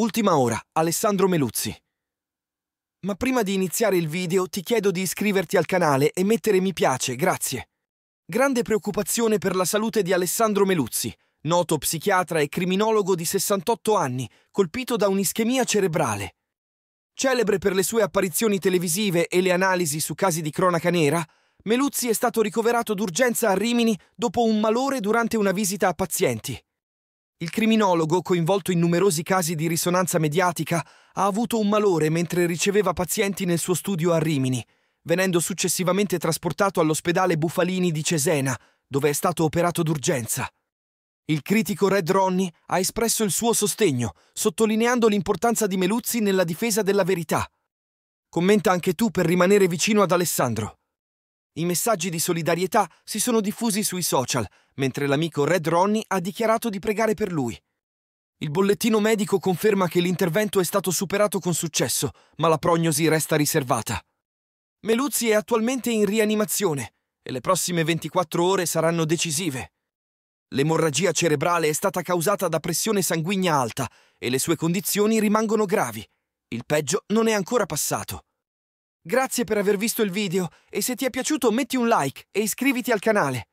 Ultima ora, Alessandro Meluzzi. Ma prima di iniziare il video ti chiedo di iscriverti al canale e mettere mi piace, grazie. Grande preoccupazione per la salute di Alessandro Meluzzi, noto psichiatra e criminologo di 68 anni, colpito da un'ischemia cerebrale. Celebre per le sue apparizioni televisive e le analisi su casi di cronaca nera, Meluzzi è stato ricoverato d'urgenza a Rimini dopo un malore durante una visita a pazienti. Il criminologo, coinvolto in numerosi casi di risonanza mediatica, ha avuto un malore mentre riceveva pazienti nel suo studio a Rimini, venendo successivamente trasportato all'ospedale Bufalini di Cesena, dove è stato operato d'urgenza. Il critico Red Ronnie ha espresso il suo sostegno, sottolineando l'importanza di Meluzzi nella difesa della verità. Commenta anche tu per rimanere vicino ad Alessandro. I messaggi di solidarietà si sono diffusi sui social, mentre l'amico Red Ronnie ha dichiarato di pregare per lui. Il bollettino medico conferma che l'intervento è stato superato con successo, ma la prognosi resta riservata. Meluzzi è attualmente in rianimazione e le prossime 24 ore saranno decisive. L'emorragia cerebrale è stata causata da pressione sanguigna alta e le sue condizioni rimangono gravi. Il peggio non è ancora passato. Grazie per aver visto il video e se ti è piaciuto metti un like e iscriviti al canale.